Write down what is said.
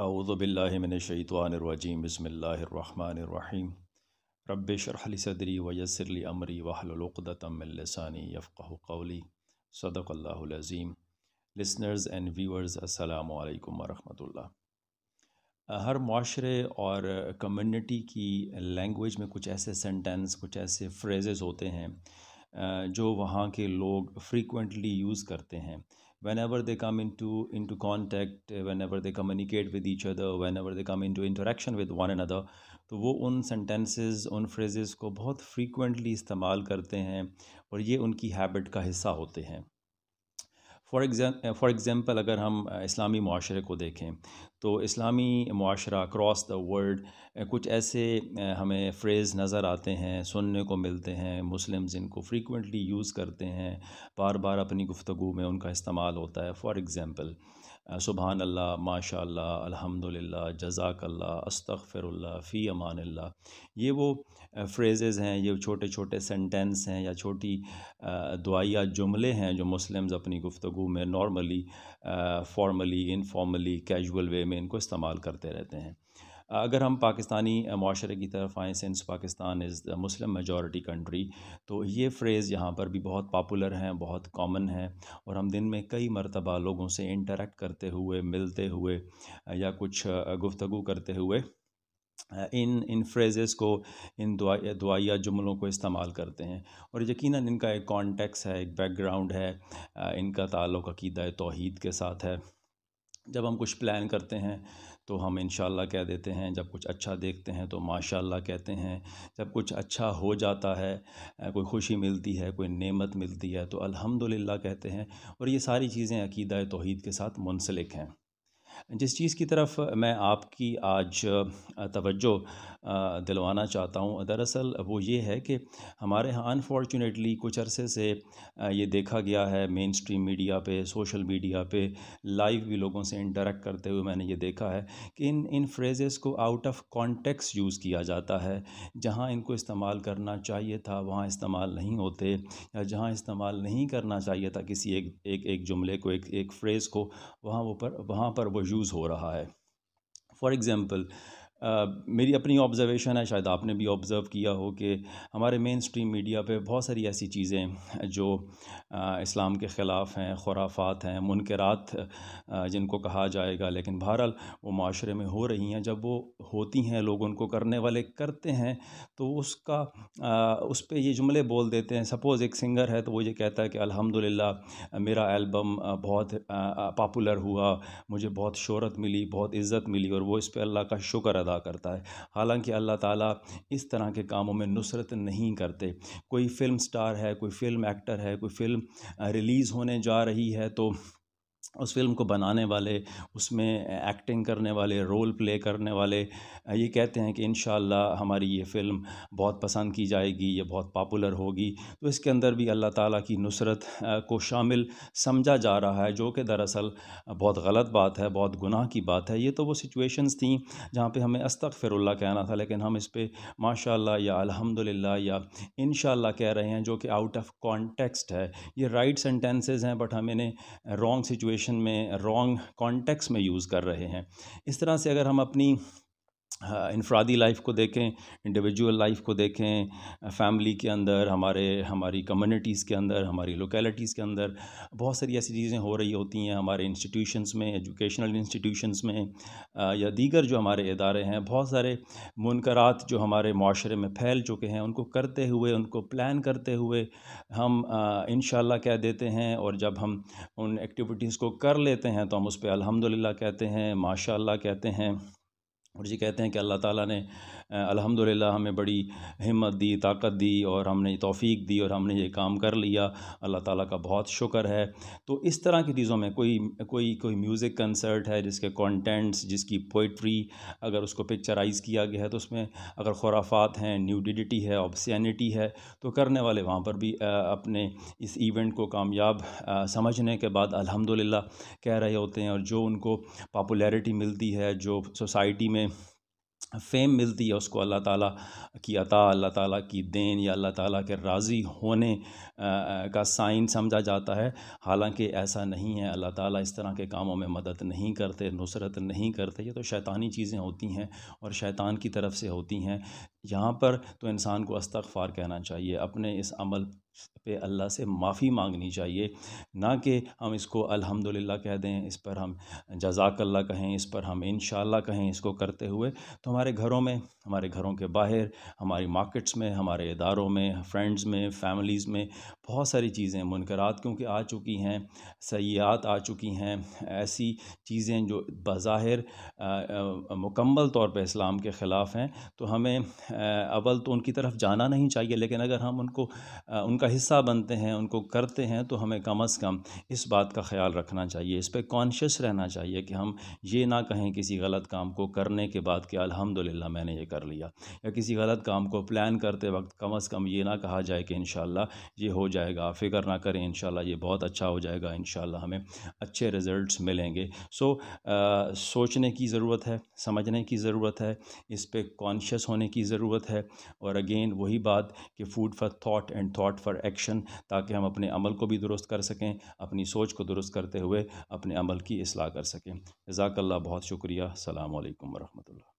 अऊज़बिल्लिमिनशैतवानरजीम बसमीम रब शरहली सदरी वयसरली अमरी वहलतमिलसानी यफ़़ कौली सदक़ल्लाज़ीम लिसनर्स एंड व्यूअर्स अस्सलाम वालेकुम हर माशरे और कम्यूनिटी की लैंग्वेज में कुछ ऐसे सेंटेंस कुछ ऐसे फ्रेजेस होते हैं जो वहाँ के लोग फ्रीक्वेंटली यूज़ करते हैं whenever they come into into contact whenever they communicate with each other whenever they come into interaction with one another तो वो उन सेंटेंसेस उन फ्रेजेस को बहुत फ्रीक्वेंटली इस्तेमाल करते हैं और ये उनकी हैबिट का हिस्सा होते हैं फॉर एग्ज़ाम फॉर एग्ज़ाम्पल अगर हम uh, इस्लामी माशरे को देखें तो इस्लामी माशरा करॉस द वर्ल्ड कुछ ऐसे uh, हमें फ्रेज़ नज़र आते हैं सुनने को मिलते हैं मुस्लिम जिनको फ्रीक्वेंटली यूज़ करते हैं बार बार अपनी गुफ्तु में उनका इस्तेमाल होता है फॉर एग्ज़ाम्पल सुबहान अल्लाह माशा जजाक जजाकल्ला अस्तफ़िरल्ला फ़ी अमान ये वो फ्रेजेज़ हैं ये छोटे छोटे सेंटेंस हैं या छोटी दुआया जुमले हैं जो मुस्लिम्स अपनी गुफ्तु में normally formally informally casual way में इनको इस्तेमाल करते रहते हैं अगर हम पाकिस्तानी माशरे की तरफ आएँ since Pakistan is the Muslim majority country तो ये फ्रेज़ यहाँ पर भी बहुत पॉपुलर हैं बहुत कॉमन है और हम दिन में कई मरतबा लोगों से इंटरेक्ट करते हुए मिलते हुए या कुछ गुफ्तु करते हुए इन इन फ्रेज़ को इन दुआ दुआया जुमलों को इस्तेमाल करते हैं और यकीन इनका एक कॉन्टेक्स है एक बैकग्राउंड है इनका ताल्लुक़ अकीदा तोहद के साथ है जब हम कुछ प्लान करते हैं तो हम इन कह देते हैं जब कुछ अच्छा देखते हैं तो माशाल्लाह कहते हैं जब कुछ अच्छा हो जाता है कोई खुशी मिलती है कोई नेमत मिलती है तो अल्हम्दुलिल्लाह कहते हैं और ये सारी चीज़ें अकीदा तोहद के साथ मुनसलिक हैं जिस चीज़ की तरफ मैं आपकी आज तवज्जो दिलवाना चाहता हूँ दरअसल वो ये है कि हमारे यहाँ अनफॉर्चुनेटली कुछ अरसे से ये देखा गया है मेन स्ट्रीम मीडिया पे सोशल मीडिया पे लाइव भी लोगों से इंटरेक्ट करते हुए मैंने ये देखा है कि इन इन फ्रेजेस को आउट ऑफ कॉन्टेक्स यूज़ किया जाता है जहाँ इनको इस्तेमाल करना चाहिए था वहाँ इस्तेमाल नहीं होते या जहाँ इस्तेमाल नहीं करना चाहिए था किसी एक एक, एक जुमले को एक एक फ्रेज़ को वहाँ वो पर वहाँ पर वो यूज़ हो रहा है फॉर एग्ज़ाम्पल मेरी अपनी ऑब्जर्वेशन है शायद आपने भी ऑब्ज़र्व किया हो कि हमारे मेन स्ट्रीम मीडिया पे बहुत सारी ऐसी चीज़ें जो इस्लाम के ख़िलाफ़ हैं खुराफात हैं मुनकरात जिनको कहा जाएगा लेकिन बहरहाल वो माशरे में हो रही हैं जब वो होती हैं लोग उनको करने वाले करते हैं तो उसका उस पर ये जुमले बोल देते हैं सपोज़ एक सिंगर है तो वो ये कहता है कि अलहमदिल्ला मेरा एल्बम बहुत पॉपुलर हुआ मुझे बहुत शहरत मिली बहुत इज़्ज़त मिली और वो इस पर अल्लाह का शुक्र अदा अदा करता है हालांकि अल्लाह ताला इस तरह के कामों में नुसरत नहीं करते कोई फ़िल्म स्टार है कोई फ़िल्म एक्टर है कोई फ़िल्म रिलीज़ होने जा रही है तो उस फिल्म को बनाने वाले उसमें एक्टिंग करने वाले रोल प्ले करने वाले ये कहते हैं कि इन हमारी ये फ़िल्म बहुत पसंद की जाएगी ये बहुत पॉपुलर होगी तो इसके अंदर भी अल्लाह ताला की नुसरत को शामिल समझा जा रहा है जो कि दरअसल बहुत गलत बात है बहुत गुनाह की बात है ये तो वो सिचुएशंस थी जहाँ पर हमें फिरल्ला कहना था लेकिन हम इस पर माशा या अलहमदिल्ला या इन कह रहे हैं जो कि आउट ऑफ कॉन्टेक्सट है ये राइट सेंटेंसेज हैं बट हम इन्हें रॉन्ग सिचुएशन सिचुएशन में रॉन्ग कॉन्टेक्स में यूज़ कर रहे हैं इस तरह से अगर हम अपनी हाँ, इनफरादी लाइफ को देखें इंडिविजुअल लाइफ को देखें फैमिली के अंदर हमारे हमारी कम्युनिटीज़ के अंदर हमारी लोकेलिटीज़ के अंदर बहुत सारी ऐसी चीज़ें हो रही होती हैं हमारे इंस्टीट्यूशंस में एजुकेशनल इंस्टीट्यूशंस में या दीगर जो हमारे इदारे हैं बहुत सारे मुनकरात जो हमारे माशरे में फैल चुके हैं उनको करते हुए उनको प्लान करते हुए हम इन कह देते हैं और जब हम उन एक्टिविटीज़ को कर लेते हैं तो हम उस पर अलहमदिल्ला कहते हैं माशाला कहते हैं और जी कहते हैं कि अल्लाह ताला ने अल्हम्दुलिल्लाह हमें बड़ी हिम्मत दी ताकत दी और हमने तोफ़ी दी और हमने ये काम कर लिया अल्लाह ताला का बहुत शुक्र है तो इस तरह की चीज़ों में कोई कोई कोई म्यूज़िक कंसर्ट है जिसके कंटेंट्स जिसकी पोइट्री अगर उसको पिक्चराइज़ किया गया है तो उसमें अगर खुराफात हैं न्यूडिडिटी है ऑब्सैनिटी है तो करने वाले वहाँ पर भी अपने इस इवेंट को कामयाब समझने के बाद अल्हम्दुलिल्लाह कह रहे होते हैं और जो उनको पॉपुलैरिटी मिलती है जो सोसाइटी में फेम मिलती है उसको अल्लाह ताला की अता अल्लाह ताला की देन या अल्लाह ताला के राज़ी होने का साइन समझा जाता है हालांकि ऐसा नहीं है अल्लाह ताला इस तरह के कामों में मदद नहीं करते नुसरत नहीं करते ये तो शैतानी चीज़ें होती हैं और शैतान की तरफ से होती हैं यहाँ पर तो इंसान को अस्तगफ़ार कहना चाहिए अपने इस अमल पे अल्लाह से माफ़ी मांगनी चाहिए ना कि हम इसको अल्हम्दुलिल्लाह कह दें इस पर हम जजाकल्ला कहें इस पर हम इन कहें इसको करते हुए तो हमारे घरों में हमारे घरों के बाहर हमारी मार्केट्स में हमारे इदारों में फ्रेंड्स में फैमिलीज़ में बहुत सारी चीज़ें मुनकरात क्योंकि आ चुकी हैं सयात आ चुकी हैं ऐसी चीज़ें जो बज़ाहिर मुकम्मल तौर पर इस्लाम के ख़िलाफ़ हैं तो हमें अव्वल तो उनकी तरफ जाना नहीं चाहिए लेकिन अगर हम उनको उनका हिस्सा बनते हैं उनको करते हैं तो हमें कम अज़ कम इस बात का ख्याल रखना चाहिए इस पर कॉन्शियस रहना चाहिए कि हम ये ना कहें किसी गलत काम को करने के बाद कि अलहमदिल्ला मैंने ये कर लिया या किसी गलत काम को प्लान करते वक्त कम अज़ कम ये ना कहा जाए कि इन ये हो जाएगा फ़िक्र ना करें इन ये बहुत अच्छा हो जाएगा इन हमें अच्छे रिज़ल्ट मिलेंगे सो आ, सोचने की ज़रूरत है समझने की ज़रूरत है इस पर कॉन्शियस होने की ज़रूरत ज़रूरत है और अगेन वही बात कि food for thought and thought for action ताकि हम अपने अमल को भी दुरुस्त कर सकें अपनी सोच को दुरुस्त करते हुए अपने अमल की असलाह कर सकें जजाकल्ला बहुत शुक्रिया सलामकम वरहमल